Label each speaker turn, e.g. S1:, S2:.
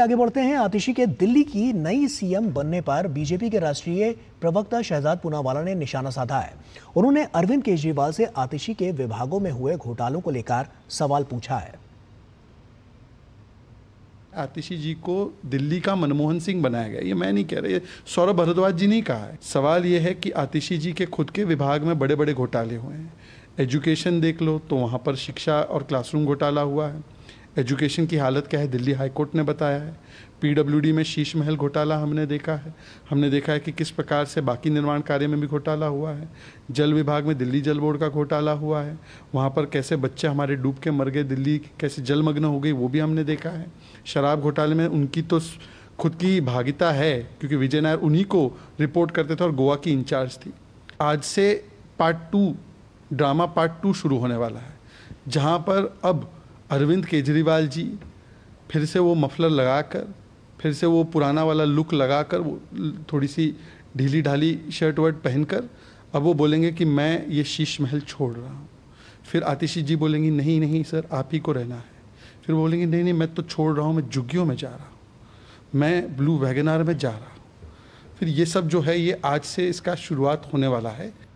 S1: आगे बढ़ते हैं आतिशी के दिल्ली की नई सीएम बनने पर बीजेपी के राष्ट्रीय प्रवक्ता शहजाद पूनावाला ने निशाना साधा है उन्होंने अरविंद केजरीवाल से आतिशी के विभागों में हुए घोटालों को लेकर सवाल पूछा है
S2: आतिशी जी को दिल्ली का मनमोहन सिंह बनाया गया ये मैं नहीं कह रहा ये सौरभ भरद्वाज जी ने कहा है सवाल ये है कि आतिशी जी के खुद के विभाग में बड़े बड़े घोटाले हुए हैं एजुकेशन देख लो तो वहाँ पर शिक्षा और क्लासरूम घोटाला हुआ है एजुकेशन की हालत क्या है दिल्ली हाईकोर्ट ने बताया है पीडब्ल्यूडी में शीश महल घोटाला हमने देखा है हमने देखा है कि किस प्रकार से बाकी निर्माण कार्य में भी घोटाला हुआ है जल विभाग में दिल्ली जल बोर्ड का घोटाला हुआ है वहाँ पर कैसे बच्चे हमारे डूब के मर गए दिल्ली कैसे जलमग्न हो गई वो भी हमने देखा है शराब घोटाले में उनकी तो खुद की भागिता है क्योंकि विजय नायर उन्हीं को रिपोर्ट करते थे और गोवा की इंचार्ज थी आज से part two drama part two शुरू होने वाला है जहाँ पर अब अरविंद केजरीवाल जी फिर से वो मफलर लगाकर फिर से वो पुराना वाला लुक लगाकर वो थोड़ी सी ढीली ढाली शर्ट वर्ट पहनकर अब वो बोलेंगे कि मैं ये शीश महल छोड़ रहा हूँ फिर आतिशी जी बोलेंगी नहीं नहीं सर आप ही को रहना है फिर बोलेंगे नहीं नहीं मैं तो छोड़ रहा हूँ मैं जुगियों में जा रहा हूँ मैं ब्लू वैगनार में जा रहा हूँ फिर ये सब जो है ये आज से इसका शुरुआत होने वाला है